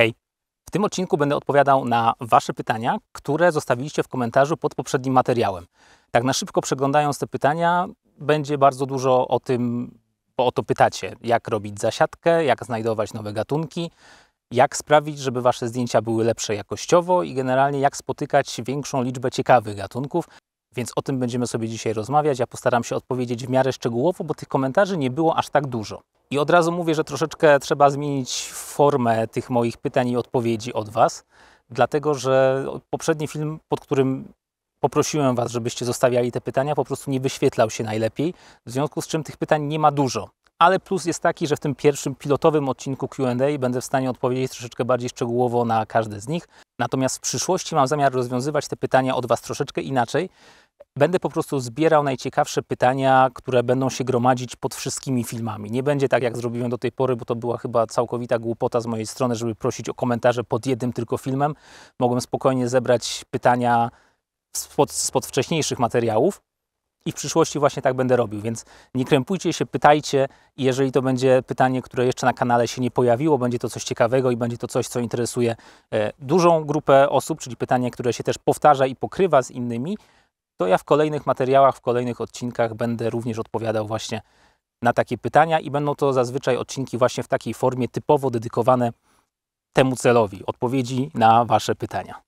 Hej! W tym odcinku będę odpowiadał na Wasze pytania, które zostawiliście w komentarzu pod poprzednim materiałem. Tak na szybko przeglądając te pytania, będzie bardzo dużo o tym, bo o to pytacie. Jak robić zasiadkę, jak znajdować nowe gatunki, jak sprawić, żeby Wasze zdjęcia były lepsze jakościowo i generalnie jak spotykać większą liczbę ciekawych gatunków. Więc o tym będziemy sobie dzisiaj rozmawiać. Ja postaram się odpowiedzieć w miarę szczegółowo, bo tych komentarzy nie było aż tak dużo. I od razu mówię, że troszeczkę trzeba zmienić formę tych moich pytań i odpowiedzi od Was, dlatego że poprzedni film, pod którym poprosiłem Was, żebyście zostawiali te pytania, po prostu nie wyświetlał się najlepiej, w związku z czym tych pytań nie ma dużo. Ale plus jest taki, że w tym pierwszym pilotowym odcinku QA będę w stanie odpowiedzieć troszeczkę bardziej szczegółowo na każde z nich. Natomiast w przyszłości mam zamiar rozwiązywać te pytania od Was troszeczkę inaczej, Będę po prostu zbierał najciekawsze pytania, które będą się gromadzić pod wszystkimi filmami. Nie będzie tak, jak zrobiłem do tej pory, bo to była chyba całkowita głupota z mojej strony, żeby prosić o komentarze pod jednym tylko filmem. Mogłem spokojnie zebrać pytania spod, spod wcześniejszych materiałów. I w przyszłości właśnie tak będę robił, więc nie krępujcie się, pytajcie i jeżeli to będzie pytanie, które jeszcze na kanale się nie pojawiło, będzie to coś ciekawego i będzie to coś, co interesuje e, dużą grupę osób, czyli pytanie, które się też powtarza i pokrywa z innymi, to ja w kolejnych materiałach, w kolejnych odcinkach będę również odpowiadał właśnie na takie pytania i będą to zazwyczaj odcinki właśnie w takiej formie typowo dedykowane temu celowi, odpowiedzi na Wasze pytania.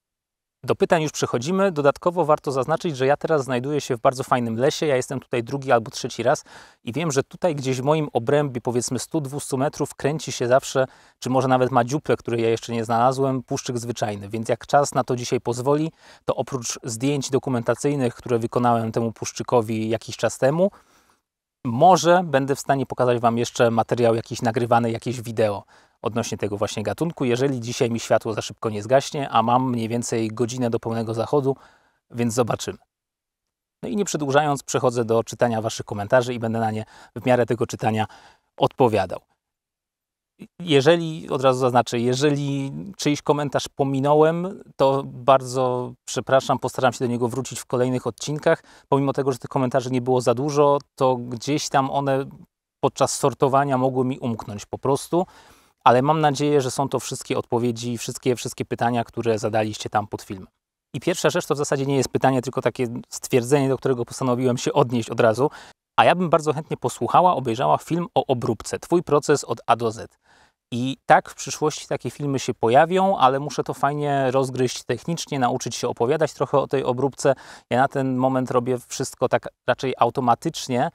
Do pytań już przechodzimy. Dodatkowo warto zaznaczyć, że ja teraz znajduję się w bardzo fajnym lesie. Ja jestem tutaj drugi albo trzeci raz i wiem, że tutaj gdzieś w moim obrębie powiedzmy 100-200 metrów kręci się zawsze, czy może nawet ma dziuplę, której ja jeszcze nie znalazłem, puszczyk zwyczajny. Więc jak czas na to dzisiaj pozwoli, to oprócz zdjęć dokumentacyjnych, które wykonałem temu puszczykowi jakiś czas temu, może będę w stanie pokazać Wam jeszcze materiał jakiś nagrywany, jakieś wideo odnośnie tego właśnie gatunku. Jeżeli dzisiaj mi światło za szybko nie zgaśnie, a mam mniej więcej godzinę do pełnego zachodu, więc zobaczymy. No i nie przedłużając, przechodzę do czytania Waszych komentarzy i będę na nie w miarę tego czytania odpowiadał. Jeżeli, od razu zaznaczę, jeżeli czyjś komentarz pominąłem, to bardzo przepraszam, postaram się do niego wrócić w kolejnych odcinkach. Pomimo tego, że tych komentarzy nie było za dużo, to gdzieś tam one podczas sortowania mogły mi umknąć po prostu ale mam nadzieję, że są to wszystkie odpowiedzi, wszystkie, wszystkie pytania, które zadaliście tam pod film. I pierwsza rzecz to w zasadzie nie jest pytanie, tylko takie stwierdzenie, do którego postanowiłem się odnieść od razu. A ja bym bardzo chętnie posłuchała, obejrzała film o obróbce, Twój proces od A do Z. I tak w przyszłości takie filmy się pojawią, ale muszę to fajnie rozgryźć technicznie, nauczyć się opowiadać trochę o tej obróbce. Ja na ten moment robię wszystko tak raczej automatycznie,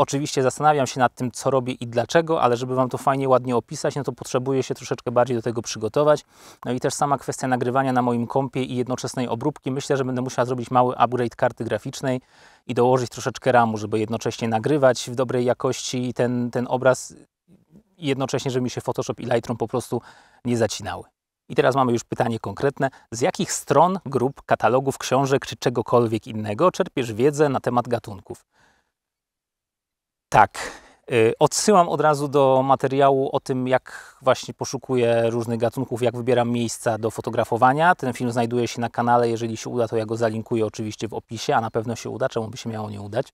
Oczywiście zastanawiam się nad tym, co robię i dlaczego, ale żeby Wam to fajnie, ładnie opisać, no to potrzebuję się troszeczkę bardziej do tego przygotować. No i też sama kwestia nagrywania na moim kompie i jednoczesnej obróbki. Myślę, że będę musiała zrobić mały upgrade karty graficznej i dołożyć troszeczkę ramu, żeby jednocześnie nagrywać w dobrej jakości ten, ten obraz i jednocześnie, żeby mi się Photoshop i Lightroom po prostu nie zacinały. I teraz mamy już pytanie konkretne. Z jakich stron, grup, katalogów, książek czy czegokolwiek innego czerpiesz wiedzę na temat gatunków? Tak. Y, odsyłam od razu do materiału o tym, jak właśnie poszukuję różnych gatunków, jak wybieram miejsca do fotografowania. Ten film znajduje się na kanale. Jeżeli się uda, to ja go zalinkuję oczywiście w opisie, a na pewno się uda, czemu by się miało nie udać.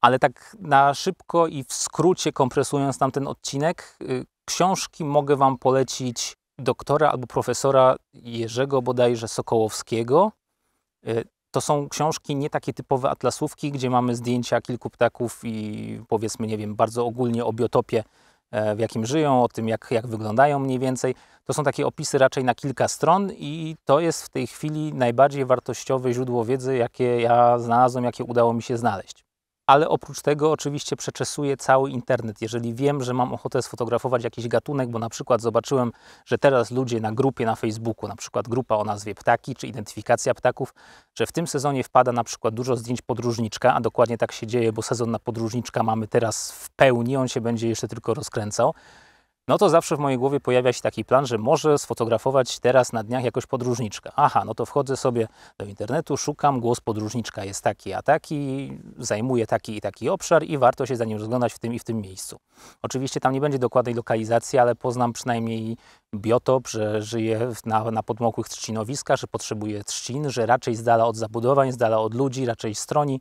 Ale tak na szybko i w skrócie kompresując tamten ten odcinek, y, książki mogę Wam polecić doktora albo profesora Jerzego bodajże Sokołowskiego. Y, to są książki nie takie typowe atlasówki, gdzie mamy zdjęcia kilku ptaków i powiedzmy, nie wiem, bardzo ogólnie o biotopie, e, w jakim żyją, o tym, jak, jak wyglądają mniej więcej. To są takie opisy raczej na kilka stron i to jest w tej chwili najbardziej wartościowe źródło wiedzy, jakie ja znalazłem, jakie udało mi się znaleźć ale oprócz tego oczywiście przeczesuję cały internet. Jeżeli wiem, że mam ochotę sfotografować jakiś gatunek, bo na przykład zobaczyłem, że teraz ludzie na grupie na Facebooku, na przykład grupa o nazwie ptaki czy identyfikacja ptaków, że w tym sezonie wpada na przykład dużo zdjęć podróżniczka, a dokładnie tak się dzieje, bo sezon na podróżniczka mamy teraz w pełni, on się będzie jeszcze tylko rozkręcał no to zawsze w mojej głowie pojawia się taki plan, że może sfotografować teraz na dniach jakoś podróżniczka. Aha, no to wchodzę sobie do internetu, szukam, głos podróżniczka jest taki, a taki, zajmuje taki i taki obszar i warto się za nim rozglądać w tym i w tym miejscu. Oczywiście tam nie będzie dokładnej lokalizacji, ale poznam przynajmniej biotop, że żyje na, na podmokłych trzcinowiskach, że potrzebuje trzcin, że raczej z dala od zabudowań, z dala od ludzi, raczej stroni.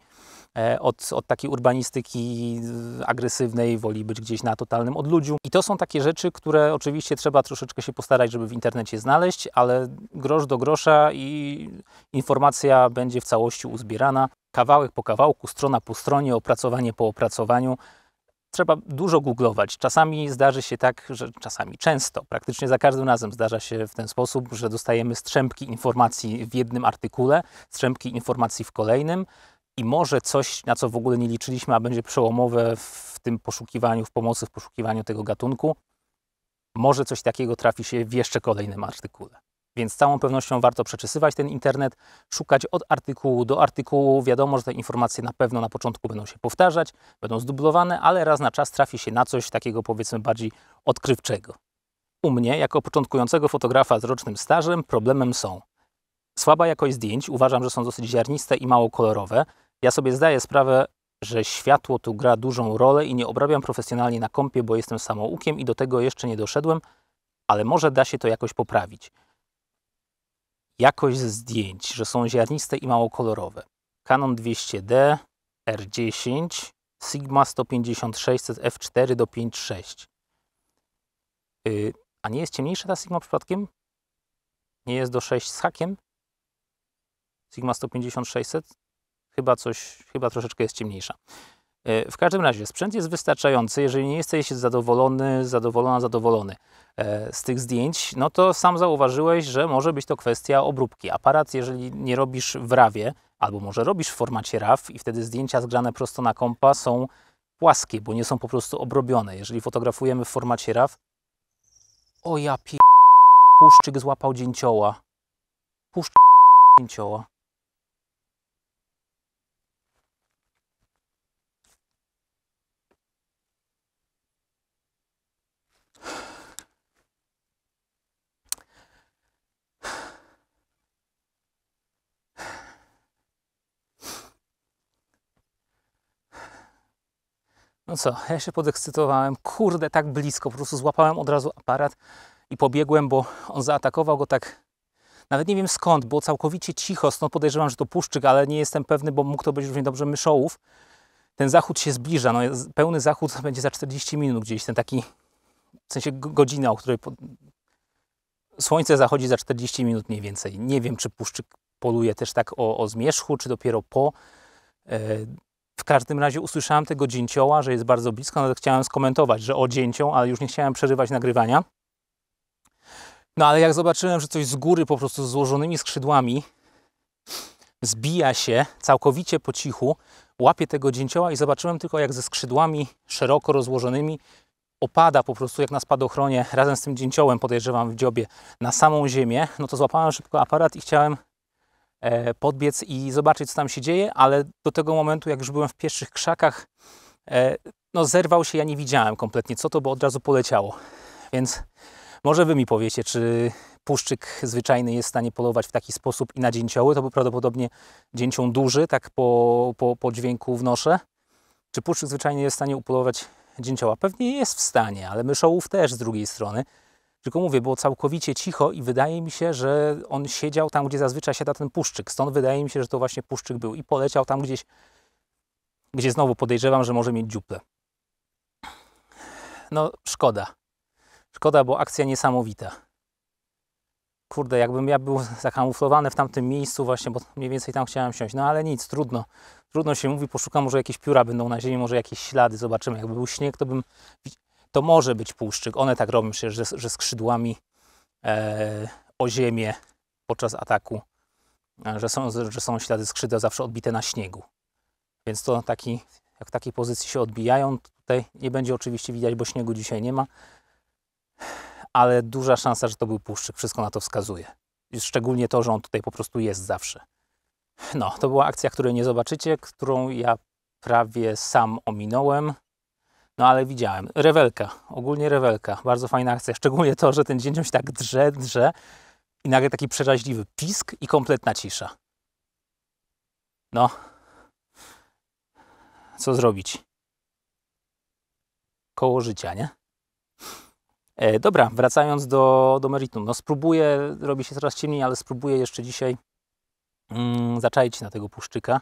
E, od, od takiej urbanistyki agresywnej, woli być gdzieś na totalnym odludziu. I to są takie rzeczy, które oczywiście trzeba troszeczkę się postarać, żeby w internecie znaleźć, ale grosz do grosza i informacja będzie w całości uzbierana. Kawałek po kawałku, strona po stronie, opracowanie po opracowaniu trzeba dużo googlować. Czasami zdarzy się tak, że czasami często, praktycznie za każdym razem zdarza się w ten sposób, że dostajemy strzępki informacji w jednym artykule, strzępki informacji w kolejnym, i może coś, na co w ogóle nie liczyliśmy, a będzie przełomowe w tym poszukiwaniu, w pomocy w poszukiwaniu tego gatunku, może coś takiego trafi się w jeszcze kolejnym artykule. Więc z całą pewnością warto przeczesywać ten internet, szukać od artykułu do artykułu. Wiadomo, że te informacje na pewno na początku będą się powtarzać, będą zdublowane, ale raz na czas trafi się na coś takiego powiedzmy bardziej odkrywczego. U mnie, jako początkującego fotografa z rocznym stażem, problemem są słaba jakość zdjęć, uważam, że są dosyć ziarniste i mało kolorowe, ja sobie zdaję sprawę, że światło tu gra dużą rolę i nie obrabiam profesjonalnie na kąpie, bo jestem samoukiem i do tego jeszcze nie doszedłem, ale może da się to jakoś poprawić. Jakość zdjęć, że są ziarniste i mało kolorowe. Canon 200D, R10, Sigma 156 F4 do 5.6. Yy, a nie jest ciemniejsza ta Sigma przypadkiem? Nie jest do 6 z hakiem? Sigma 156 chyba, coś, chyba troszeczkę jest ciemniejsza. E, w każdym razie sprzęt jest wystarczający, jeżeli nie jesteś zadowolony, zadowolona, zadowolony e, z tych zdjęć, no to sam zauważyłeś, że może być to kwestia obróbki. Aparat, jeżeli nie robisz w rawie, albo może robisz w formacie RAW i wtedy zdjęcia zgrane prosto na kompa są płaskie, bo nie są po prostu obrobione. Jeżeli fotografujemy w formacie RAW, o ja pie... Puszczyk złapał dzięcioła. Puszczyk dzięcioła. No co, ja się podekscytowałem, kurde, tak blisko, po prostu złapałem od razu aparat i pobiegłem, bo on zaatakował go tak, nawet nie wiem skąd, bo całkowicie cicho, stąd podejrzewam, że to puszczyk, ale nie jestem pewny, bo mógł to być równie dobrze myszołów. Ten zachód się zbliża, no, pełny zachód będzie za 40 minut gdzieś, ten taki, w sensie godzina, o której po... słońce zachodzi za 40 minut mniej więcej. Nie wiem, czy puszczyk poluje też tak o, o zmierzchu, czy dopiero po. E, każdym razie usłyszałem tego dzięcioła, że jest bardzo blisko, nawet chciałem skomentować, że o dzięcią, ale już nie chciałem przerywać nagrywania. No ale jak zobaczyłem, że coś z góry po prostu z złożonymi skrzydłami zbija się całkowicie po cichu, łapie tego dzięcioła i zobaczyłem tylko jak ze skrzydłami szeroko rozłożonymi opada po prostu jak na spadochronie razem z tym dzięciołem, podejrzewam w dziobie, na samą ziemię, no to złapałem szybko aparat i chciałem E, podbiec i zobaczyć, co tam się dzieje, ale do tego momentu, jak już byłem w pierwszych krzakach, e, no zerwał się, ja nie widziałem kompletnie, co to, bo od razu poleciało. Więc może Wy mi powiecie, czy puszczyk zwyczajny jest w stanie polować w taki sposób i na dzięcioły, to był prawdopodobnie dzięcią duży, tak po, po, po dźwięku wnoszę. Czy puszczyk zwyczajny jest w stanie upolować dzięcioła? Pewnie jest w stanie, ale myszołów też z drugiej strony. Tylko mówię, było całkowicie cicho i wydaje mi się, że on siedział tam, gdzie zazwyczaj siada ten puszczyk. Stąd wydaje mi się, że to właśnie puszczyk był i poleciał tam gdzieś, gdzie znowu podejrzewam, że może mieć dziuplę. No, szkoda. Szkoda, bo akcja niesamowita. Kurde, jakbym ja był zakamuflowany w tamtym miejscu właśnie, bo mniej więcej tam chciałem siąść. No ale nic, trudno. Trudno się mówi, poszukam, może jakieś pióra będą na ziemi, może jakieś ślady, zobaczymy. Jakby był śnieg, to bym to może być puszczyk. One tak robią się, że, że skrzydłami e, o ziemię podczas ataku, e, że są, że są ślady skrzydeł zawsze odbite na śniegu. Więc to taki, jak w takiej pozycji się odbijają, tutaj nie będzie oczywiście widać, bo śniegu dzisiaj nie ma, ale duża szansa, że to był puszczyk, wszystko na to wskazuje. Szczególnie to, że on tutaj po prostu jest zawsze. No, to była akcja, której nie zobaczycie, którą ja prawie sam ominąłem. No ale widziałem. Rewelka, ogólnie rewelka. Bardzo fajna akcja. Szczególnie to, że ten dzień się tak drze, drze i nagle taki przeraźliwy pisk i kompletna cisza. No. Co zrobić? Koło życia, nie? E, dobra, wracając do, do meritum. No spróbuję, robi się coraz ciemniej, ale spróbuję jeszcze dzisiaj mm, zaczaić na tego puszczyka.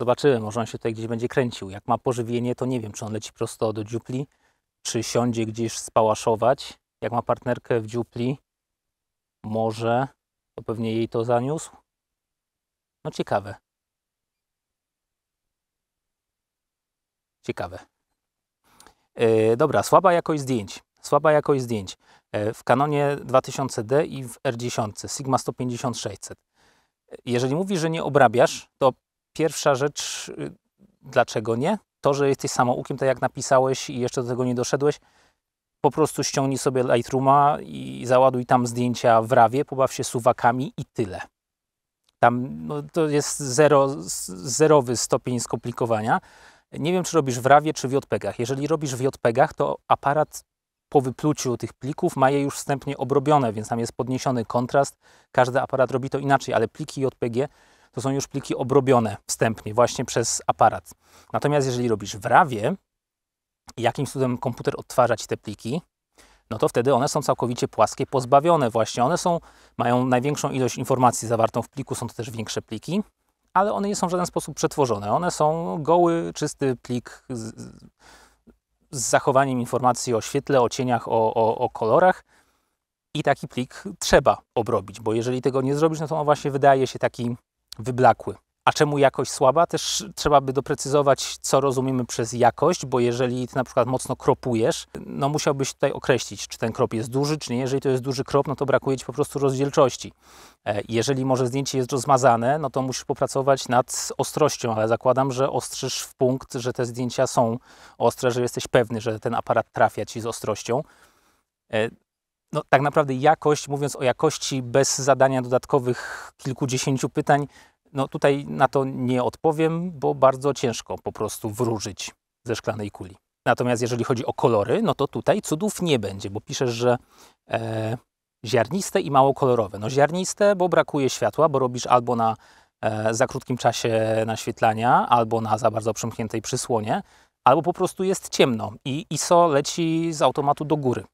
Zobaczymy, może on się tutaj gdzieś będzie kręcił. Jak ma pożywienie, to nie wiem, czy on leci prosto do dziupli, czy siądzie gdzieś spałaszować. Jak ma partnerkę w dziupli, może, to pewnie jej to zaniósł. No ciekawe. Ciekawe. E, dobra, słaba jakość zdjęć. Słaba jakość zdjęć. E, w Canonie 2000D i w R10 Sigma 150-600. E, jeżeli mówisz, że nie obrabiasz, to Pierwsza rzecz, y, dlaczego nie? To, że jesteś samoukiem, tak jak napisałeś i jeszcze do tego nie doszedłeś, po prostu ściągnij sobie Lightrooma i załaduj tam zdjęcia w rawie, pobaw się suwakami i tyle. Tam no, to jest zero, zerowy stopień skomplikowania. Nie wiem, czy robisz w rawie, czy w JPEGach. Jeżeli robisz w JPEGach, to aparat po wypluciu tych plików ma je już wstępnie obrobione, więc tam jest podniesiony kontrast. Każdy aparat robi to inaczej, ale pliki JPG to są już pliki obrobione wstępnie właśnie przez aparat. Natomiast jeżeli robisz w rawie, jakimś cudem komputer odtwarza ci te pliki, no to wtedy one są całkowicie płaskie, pozbawione właśnie. One są, mają największą ilość informacji zawartą w pliku, są to też większe pliki, ale one nie są w żaden sposób przetworzone. One są goły, czysty plik z, z zachowaniem informacji o świetle, o cieniach, o, o, o kolorach. I taki plik trzeba obrobić, bo jeżeli tego nie zrobisz, no to on właśnie wydaje się taki wyblakły. A czemu jakość słaba? Też trzeba by doprecyzować, co rozumiemy przez jakość, bo jeżeli ty na przykład mocno kropujesz, no musiałbyś tutaj określić, czy ten krop jest duży, czy nie. Jeżeli to jest duży krop, no to brakuje ci po prostu rozdzielczości. E, jeżeli może zdjęcie jest rozmazane, no to musisz popracować nad ostrością, ale zakładam, że ostrzysz w punkt, że te zdjęcia są ostre, że jesteś pewny, że ten aparat trafia ci z ostrością. E, no, tak naprawdę jakość, mówiąc o jakości bez zadania dodatkowych kilkudziesięciu pytań, no tutaj na to nie odpowiem, bo bardzo ciężko po prostu wróżyć ze szklanej kuli. Natomiast jeżeli chodzi o kolory, no to tutaj cudów nie będzie, bo piszesz, że e, ziarniste i mało kolorowe. No ziarniste, bo brakuje światła, bo robisz albo na e, za krótkim czasie naświetlania, albo na za bardzo przymkniętej przysłonie, albo po prostu jest ciemno i ISO leci z automatu do góry.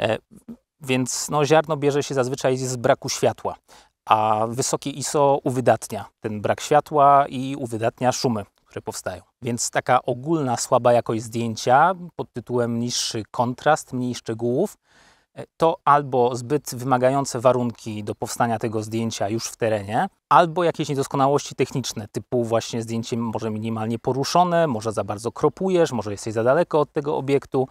E, więc no, ziarno bierze się zazwyczaj z braku światła, a wysokie ISO uwydatnia ten brak światła i uwydatnia szumy, które powstają. Więc taka ogólna słaba jakość zdjęcia pod tytułem niższy kontrast, mniej szczegółów, e, to albo zbyt wymagające warunki do powstania tego zdjęcia już w terenie, albo jakieś niedoskonałości techniczne, typu właśnie zdjęcie może minimalnie poruszone, może za bardzo kropujesz, może jesteś za daleko od tego obiektu,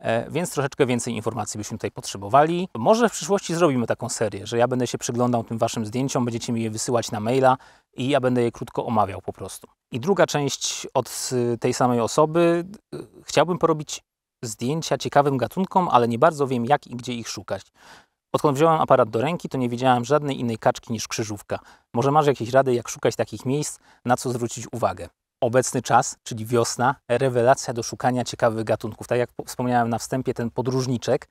E, więc troszeczkę więcej informacji byśmy tutaj potrzebowali. Może w przyszłości zrobimy taką serię, że ja będę się przyglądał tym Waszym zdjęciom, będziecie mi je wysyłać na maila i ja będę je krótko omawiał po prostu. I druga część od y, tej samej osoby. Y, chciałbym porobić zdjęcia ciekawym gatunkom, ale nie bardzo wiem jak i gdzie ich szukać. Odkąd wziąłem aparat do ręki, to nie widziałem żadnej innej kaczki niż krzyżówka. Może masz jakieś rady, jak szukać takich miejsc, na co zwrócić uwagę? obecny czas, czyli wiosna, rewelacja do szukania ciekawych gatunków. Tak jak wspomniałem na wstępie, ten podróżniczek.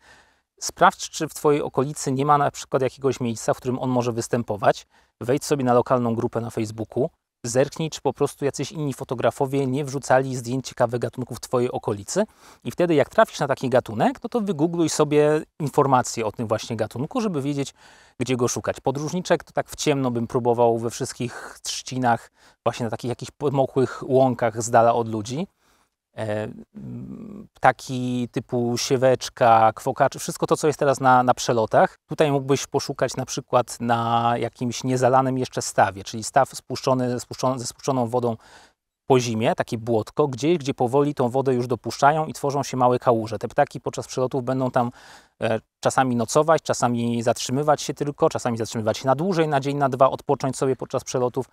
Sprawdź, czy w Twojej okolicy nie ma na przykład jakiegoś miejsca, w którym on może występować. Wejdź sobie na lokalną grupę na Facebooku, zerknij, czy po prostu jacyś inni fotografowie nie wrzucali zdjęć ciekawych gatunków w Twojej okolicy. I wtedy, jak trafisz na taki gatunek, no to wygoogluj sobie informacje o tym właśnie gatunku, żeby wiedzieć, gdzie go szukać. Podróżniczek to tak w ciemno bym próbował we wszystkich trzcinach, właśnie na takich jakichś podmokłych łąkach z dala od ludzi. E, ptaki typu sieweczka, kwokacz, wszystko to, co jest teraz na, na przelotach. Tutaj mógłbyś poszukać na przykład na jakimś niezalanym jeszcze stawie, czyli staw spuszczony, spuszczony ze spuszczoną wodą po zimie, takie błotko, gdzieś, gdzie powoli tą wodę już dopuszczają i tworzą się małe kałuże. Te ptaki podczas przelotów będą tam e, czasami nocować, czasami zatrzymywać się tylko, czasami zatrzymywać się na dłużej, na dzień, na dwa, odpocząć sobie podczas przelotów.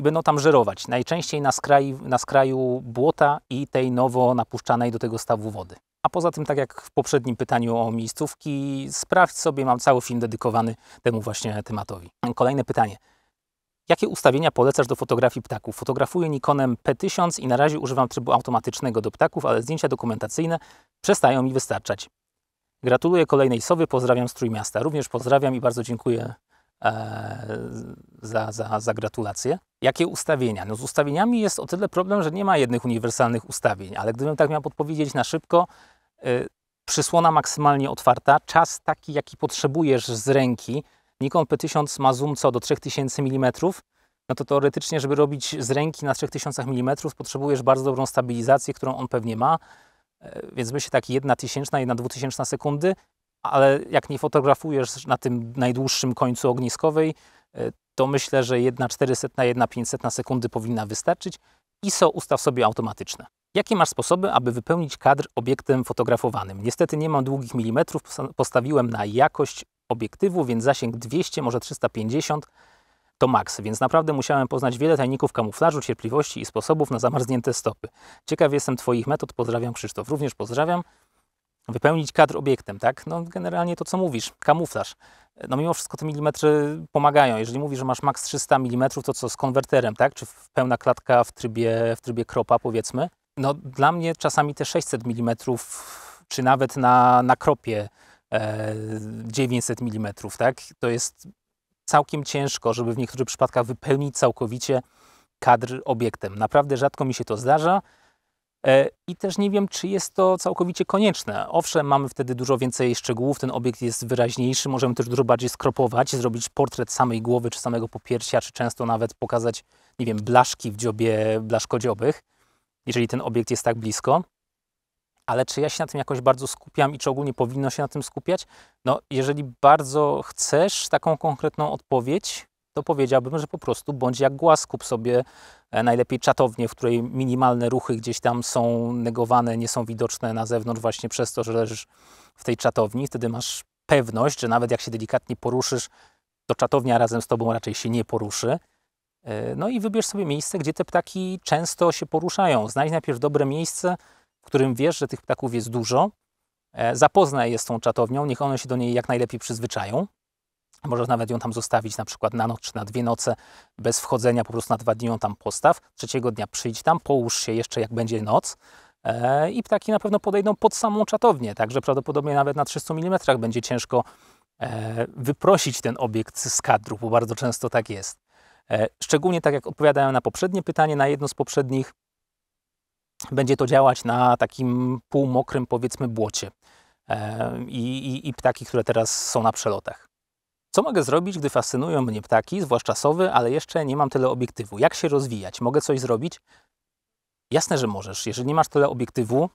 Będą tam żerować, najczęściej na, skraju, na skraju błota i tej nowo napuszczanej do tego stawu wody. A poza tym, tak jak w poprzednim pytaniu o miejscówki, sprawdź sobie, mam cały film dedykowany temu właśnie tematowi. Kolejne pytanie. Jakie ustawienia polecasz do fotografii ptaków? Fotografuję Nikonem P1000 i na razie używam trybu automatycznego do ptaków, ale zdjęcia dokumentacyjne przestają mi wystarczać. Gratuluję kolejnej sowy, pozdrawiam z Trójmiasta. Również pozdrawiam i bardzo dziękuję e, za, za, za gratulacje. Jakie ustawienia? No z ustawieniami jest o tyle problem, że nie ma jednych uniwersalnych ustawień, ale gdybym tak miał podpowiedzieć na szybko, e, przysłona maksymalnie otwarta, czas taki, jaki potrzebujesz z ręki, Nikon P1000 ma zoom co do 3000 mm, no to teoretycznie, żeby robić z ręki na 3000 mm, potrzebujesz bardzo dobrą stabilizację, którą on pewnie ma, e, więc myślę taki 1000, tysięczna, 1 dwutysięczna sekundy, ale jak nie fotografujesz na tym najdłuższym końcu ogniskowej, e, to myślę, że 1 400 na 1 500 na sekundy powinna wystarczyć. ISO ustaw sobie automatyczne. Jakie masz sposoby, aby wypełnić kadr obiektem fotografowanym? Niestety nie mam długich milimetrów, postawiłem na jakość obiektywu, więc zasięg 200, może 350 to maks, więc naprawdę musiałem poznać wiele tajników kamuflażu, cierpliwości i sposobów na zamarznięte stopy. Ciekaw jestem Twoich metod, pozdrawiam Krzysztof. Również pozdrawiam. Wypełnić kadr obiektem, tak? No generalnie to, co mówisz, kamuflaż. No mimo wszystko te milimetry pomagają. Jeżeli mówisz, że masz maks 300 mm, to co z konwerterem, tak? Czy pełna klatka w trybie, w trybie kropa, powiedzmy. No dla mnie czasami te 600 mm, czy nawet na, na kropie 900 e, mm, tak? To jest całkiem ciężko, żeby w niektórych przypadkach wypełnić całkowicie kadr obiektem. Naprawdę rzadko mi się to zdarza e, i też nie wiem, czy jest to całkowicie konieczne. Owszem, mamy wtedy dużo więcej szczegółów, ten obiekt jest wyraźniejszy, możemy też dużo bardziej skropować, zrobić portret samej głowy, czy samego popiersia, czy często nawet pokazać, nie wiem, blaszki w dziobie blaszkodziowych, jeżeli ten obiekt jest tak blisko ale czy ja się na tym jakoś bardzo skupiam i czy ogólnie powinno się na tym skupiać? No, jeżeli bardzo chcesz taką konkretną odpowiedź, to powiedziałbym, że po prostu bądź jak głaz, kup sobie e, najlepiej czatownię, w której minimalne ruchy gdzieś tam są negowane, nie są widoczne na zewnątrz właśnie przez to, że leżysz w tej czatowni. Wtedy masz pewność, że nawet jak się delikatnie poruszysz, to czatownia razem z tobą raczej się nie poruszy. E, no i wybierz sobie miejsce, gdzie te ptaki często się poruszają. Znajdź najpierw dobre miejsce, w którym wiesz, że tych ptaków jest dużo, e, zapoznaj je z tą czatownią, niech one się do niej jak najlepiej przyzwyczają. Możesz nawet ją tam zostawić na przykład na noc czy na dwie noce bez wchodzenia, po prostu na dwa dni ją tam postaw. Trzeciego dnia przyjdź tam, połóż się jeszcze jak będzie noc e, i ptaki na pewno podejdą pod samą czatownię, także prawdopodobnie nawet na 300 mm będzie ciężko e, wyprosić ten obiekt z kadru, bo bardzo często tak jest. Szczególnie tak jak odpowiadałem na poprzednie pytanie, na jedno z poprzednich, będzie to działać na takim półmokrym, powiedzmy, błocie e, i, i, i ptaki, które teraz są na przelotach. Co mogę zrobić, gdy fascynują mnie ptaki, zwłaszcza sowy, ale jeszcze nie mam tyle obiektywu? Jak się rozwijać? Mogę coś zrobić? Jasne, że możesz. Jeżeli nie masz tyle obiektywu,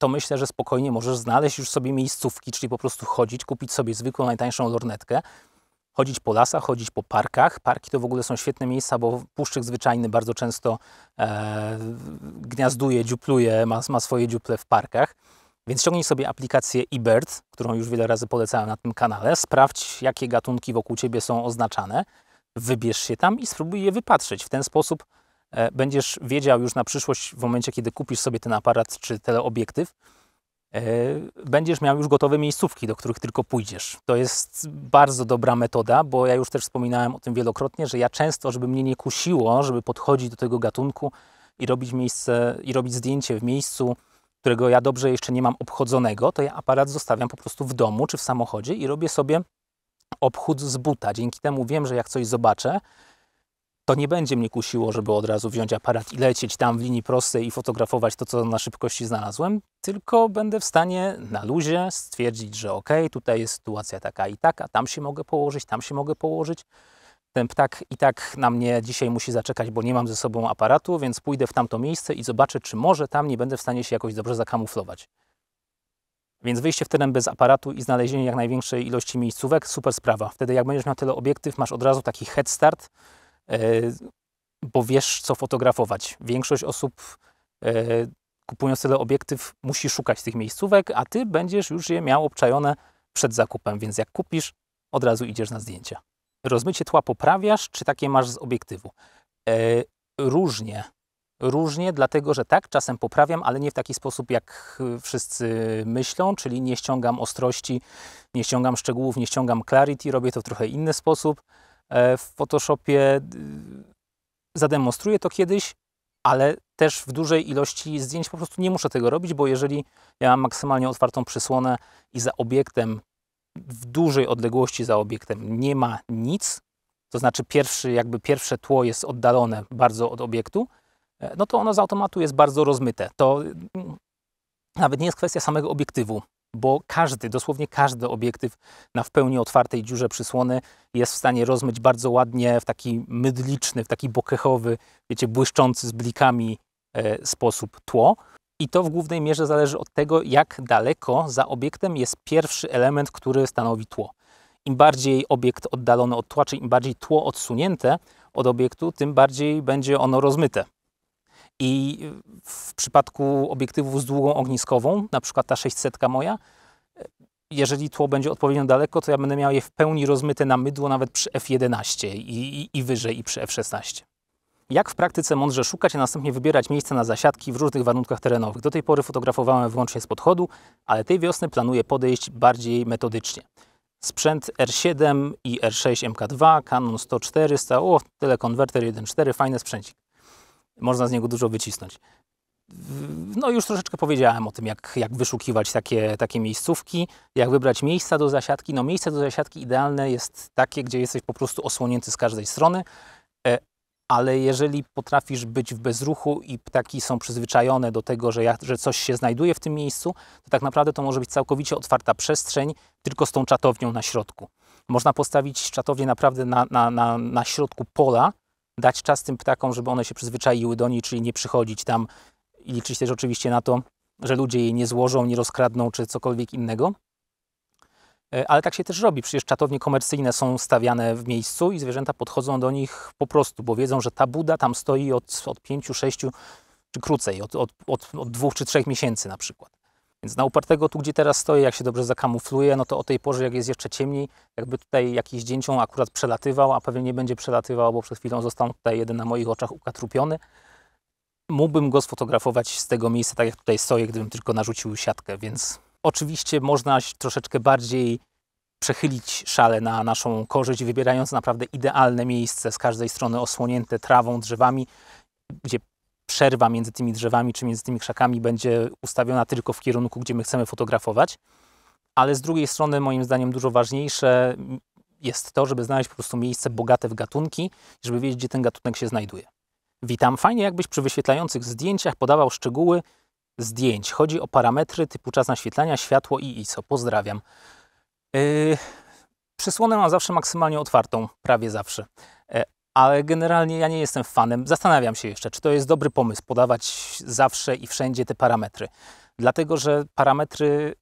to myślę, że spokojnie możesz znaleźć już sobie miejscówki, czyli po prostu chodzić, kupić sobie zwykłą, najtańszą lornetkę chodzić po lasach, chodzić po parkach. Parki to w ogóle są świetne miejsca, bo puszczyk zwyczajny bardzo często e, gniazduje, dziupluje, ma, ma swoje dziuple w parkach. Więc ściągnij sobie aplikację eBird, którą już wiele razy polecałem na tym kanale. Sprawdź, jakie gatunki wokół Ciebie są oznaczane. Wybierz się tam i spróbuj je wypatrzeć. W ten sposób e, będziesz wiedział już na przyszłość, w momencie, kiedy kupisz sobie ten aparat czy teleobiektyw, E, będziesz miał już gotowe miejscówki, do których tylko pójdziesz. To jest bardzo dobra metoda, bo ja już też wspominałem o tym wielokrotnie, że ja często, żeby mnie nie kusiło, żeby podchodzić do tego gatunku i robić miejsce i robić zdjęcie w miejscu, którego ja dobrze jeszcze nie mam obchodzonego, to ja aparat zostawiam po prostu w domu czy w samochodzie i robię sobie obchód z buta. Dzięki temu wiem, że jak coś zobaczę, to nie będzie mnie kusiło, żeby od razu wziąć aparat i lecieć tam w linii prostej i fotografować to, co na szybkości znalazłem, tylko będę w stanie na luzie stwierdzić, że ok, tutaj jest sytuacja taka i taka, tam się mogę położyć, tam się mogę położyć. Ten ptak i tak na mnie dzisiaj musi zaczekać, bo nie mam ze sobą aparatu, więc pójdę w tamto miejsce i zobaczę, czy może tam nie będę w stanie się jakoś dobrze zakamuflować. Więc wyjście w teren bez aparatu i znalezienie jak największej ilości miejscówek, super sprawa. Wtedy jak będziesz miał tyle obiektyw, masz od razu taki head start, E, bo wiesz, co fotografować. Większość osób e, kupując teleobiektyw musi szukać tych miejscówek, a ty będziesz już je miał obczajone przed zakupem, więc jak kupisz, od razu idziesz na zdjęcia. Rozmycie tła poprawiasz, czy takie masz z obiektywu? E, różnie. Różnie, dlatego że tak, czasem poprawiam, ale nie w taki sposób, jak wszyscy myślą, czyli nie ściągam ostrości, nie ściągam szczegółów, nie ściągam clarity, robię to w trochę inny sposób. E, w Photoshopie. Y, zademonstruję to kiedyś, ale też w dużej ilości zdjęć po prostu nie muszę tego robić, bo jeżeli ja mam maksymalnie otwartą przysłonę i za obiektem, w dużej odległości za obiektem nie ma nic, to znaczy pierwszy, jakby pierwsze tło jest oddalone bardzo od obiektu, e, no to ono z automatu jest bardzo rozmyte. To mm, nawet nie jest kwestia samego obiektywu, bo każdy, dosłownie każdy obiektyw na w pełni otwartej dziurze przysłony jest w stanie rozmyć bardzo ładnie w taki mydliczny, w taki bokechowy, wiecie, błyszczący z blikami e, sposób tło. I to w głównej mierze zależy od tego, jak daleko za obiektem jest pierwszy element, który stanowi tło. Im bardziej obiekt oddalony od tła, czy im bardziej tło odsunięte od obiektu, tym bardziej będzie ono rozmyte. I w przypadku obiektywów z długą ogniskową, na przykład ta 600 moja, jeżeli tło będzie odpowiednio daleko, to ja będę miał je w pełni rozmyte na mydło nawet przy F11 i, i, i wyżej i przy F16. Jak w praktyce mądrze szukać, a następnie wybierać miejsca na zasiadki w różnych warunkach terenowych? Do tej pory fotografowałem wyłącznie z podchodu, ale tej wiosny planuję podejść bardziej metodycznie. Sprzęt R7 i R6 MK2, Canon 104, stało telekonwerter 1.4, fajny sprzęcik. Można z niego dużo wycisnąć. No już troszeczkę powiedziałem o tym, jak, jak wyszukiwać takie, takie miejscówki, jak wybrać miejsca do zasiadki. No miejsce do zasiadki idealne jest takie, gdzie jesteś po prostu osłonięty z każdej strony, e, ale jeżeli potrafisz być w bezruchu i ptaki są przyzwyczajone do tego, że, ja, że coś się znajduje w tym miejscu, to tak naprawdę to może być całkowicie otwarta przestrzeń, tylko z tą czatownią na środku. Można postawić czatownię naprawdę na, na, na, na środku pola, dać czas tym ptakom, żeby one się przyzwyczaiły do niej, czyli nie przychodzić tam i liczyć też oczywiście na to, że ludzie jej nie złożą, nie rozkradną czy cokolwiek innego. E, ale tak się też robi. Przecież czatownie komercyjne są stawiane w miejscu i zwierzęta podchodzą do nich po prostu, bo wiedzą, że ta buda tam stoi od, od sześciu, czy krócej, od, od, od, od czy trzech miesięcy na przykład. Więc na upartego tu, gdzie teraz stoję, jak się dobrze zakamufluje, no to o tej porze, jak jest jeszcze ciemniej, jakby tutaj jakiś dzięcią akurat przelatywał, a pewnie nie będzie przelatywał, bo przed chwilą został tutaj jeden na moich oczach ukatrupiony. Mógłbym go sfotografować z tego miejsca, tak jak tutaj stoję, gdybym tylko narzucił siatkę, więc oczywiście można troszeczkę bardziej przechylić szale na naszą korzyść, wybierając naprawdę idealne miejsce z każdej strony osłonięte trawą, drzewami, gdzie przerwa między tymi drzewami czy między tymi krzakami będzie ustawiona tylko w kierunku, gdzie my chcemy fotografować. Ale z drugiej strony, moim zdaniem, dużo ważniejsze jest to, żeby znaleźć po prostu miejsce bogate w gatunki, żeby wiedzieć, gdzie ten gatunek się znajduje. Witam. Fajnie, jakbyś przy wyświetlających zdjęciach podawał szczegóły zdjęć. Chodzi o parametry typu czas naświetlania, światło i ISO. Pozdrawiam. Yy, przysłonę mam zawsze maksymalnie otwartą, prawie zawsze. E, ale generalnie ja nie jestem fanem. Zastanawiam się jeszcze, czy to jest dobry pomysł podawać zawsze i wszędzie te parametry. Dlatego, że parametry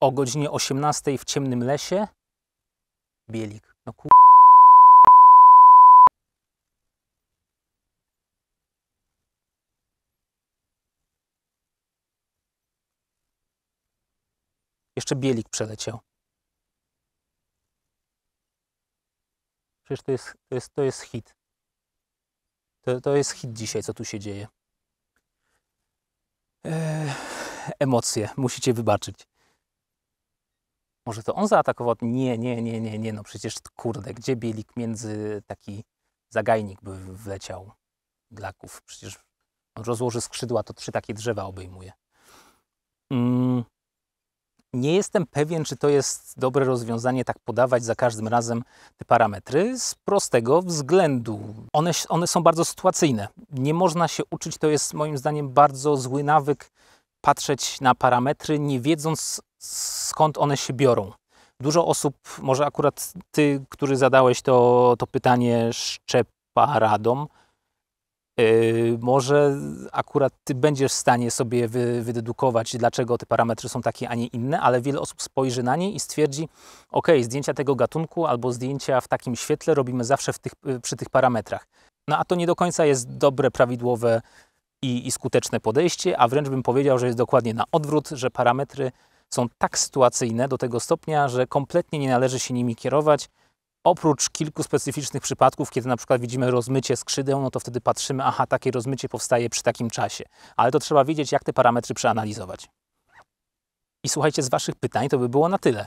o godzinie 18 w ciemnym lesie bielik. No ku... Jeszcze bielik przeleciał. Przecież to jest, to jest, to jest hit. To, to jest hit dzisiaj, co tu się dzieje. Eee, emocje, musicie wybaczyć. Może to on zaatakował? Nie, nie, nie, nie, nie. No przecież kurde, gdzie bielik między taki zagajnik by wleciał glaków? Przecież on rozłoży skrzydła, to trzy takie drzewa obejmuje. Mm. Nie jestem pewien, czy to jest dobre rozwiązanie, tak podawać za każdym razem te parametry, z prostego względu. One, one są bardzo sytuacyjne. Nie można się uczyć, to jest moim zdaniem bardzo zły nawyk patrzeć na parametry, nie wiedząc skąd one się biorą. Dużo osób, może akurat ty, który zadałeś to, to pytanie, szczepa radom, Yy, może akurat ty będziesz w stanie sobie wydedukować, dlaczego te parametry są takie, a nie inne, ale wiele osób spojrzy na nie i stwierdzi, ok, zdjęcia tego gatunku albo zdjęcia w takim świetle robimy zawsze tych, yy, przy tych parametrach. No a to nie do końca jest dobre, prawidłowe i, i skuteczne podejście, a wręcz bym powiedział, że jest dokładnie na odwrót, że parametry są tak sytuacyjne do tego stopnia, że kompletnie nie należy się nimi kierować, Oprócz kilku specyficznych przypadków, kiedy na przykład widzimy rozmycie skrzydeł, no to wtedy patrzymy, aha, takie rozmycie powstaje przy takim czasie. Ale to trzeba wiedzieć, jak te parametry przeanalizować. I słuchajcie, z Waszych pytań to by było na tyle.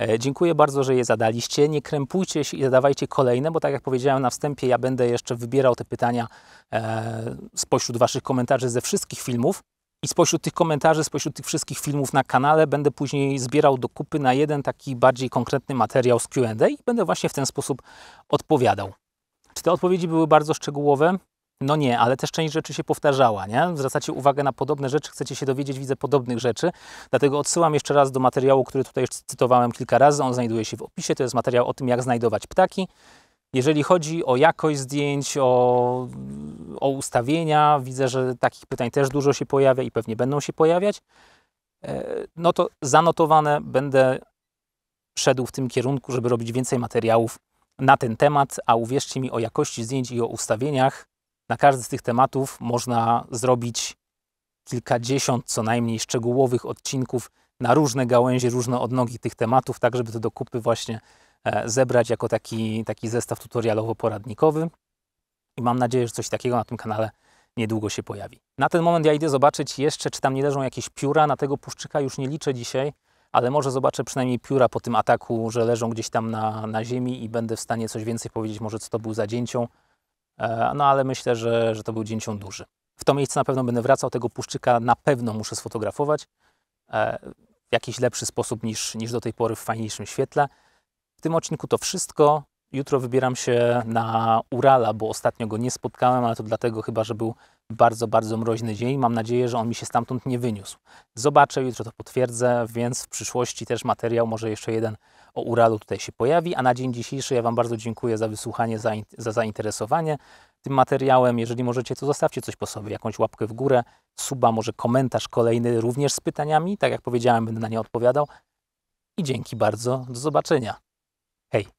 E, dziękuję bardzo, że je zadaliście. Nie krępujcie się i zadawajcie kolejne, bo tak jak powiedziałem na wstępie, ja będę jeszcze wybierał te pytania e, spośród Waszych komentarzy ze wszystkich filmów. I spośród tych komentarzy, spośród tych wszystkich filmów na kanale będę później zbierał do kupy na jeden taki bardziej konkretny materiał z Q&A i będę właśnie w ten sposób odpowiadał. Czy te odpowiedzi były bardzo szczegółowe? No nie, ale też część rzeczy się powtarzała, nie? Zwracacie uwagę na podobne rzeczy, chcecie się dowiedzieć, widzę podobnych rzeczy, dlatego odsyłam jeszcze raz do materiału, który tutaj cytowałem kilka razy, on znajduje się w opisie, to jest materiał o tym, jak znajdować ptaki. Jeżeli chodzi o jakość zdjęć, o, o ustawienia, widzę, że takich pytań też dużo się pojawia i pewnie będą się pojawiać. E, no to zanotowane będę szedł w tym kierunku, żeby robić więcej materiałów na ten temat, a uwierzcie mi, o jakości zdjęć i o ustawieniach na każdy z tych tematów można zrobić kilkadziesiąt co najmniej szczegółowych odcinków na różne gałęzie, różne odnogi tych tematów, tak żeby to do kupy właśnie E, zebrać jako taki, taki zestaw tutorialowo-poradnikowy. I mam nadzieję, że coś takiego na tym kanale niedługo się pojawi. Na ten moment ja idę zobaczyć jeszcze, czy tam nie leżą jakieś pióra. Na tego puszczyka już nie liczę dzisiaj, ale może zobaczę przynajmniej pióra po tym ataku, że leżą gdzieś tam na, na ziemi i będę w stanie coś więcej powiedzieć, może co to był za dzięcią. E, no ale myślę, że, że to był dzięcią duży. W to miejsce na pewno będę wracał, tego puszczyka na pewno muszę sfotografować e, w jakiś lepszy sposób niż, niż do tej pory w fajniejszym świetle tym odcinku to wszystko. Jutro wybieram się na Urala, bo ostatnio go nie spotkałem, ale to dlatego chyba, że był bardzo, bardzo mroźny dzień. Mam nadzieję, że on mi się stamtąd nie wyniósł. Zobaczę, jutro to potwierdzę, więc w przyszłości też materiał, może jeszcze jeden o Uralu tutaj się pojawi. A na dzień dzisiejszy ja Wam bardzo dziękuję za wysłuchanie, za, za zainteresowanie tym materiałem. Jeżeli możecie, to zostawcie coś po sobie, jakąś łapkę w górę, suba, może komentarz kolejny również z pytaniami. Tak jak powiedziałem, będę na nie odpowiadał. I dzięki bardzo. Do zobaczenia. Hey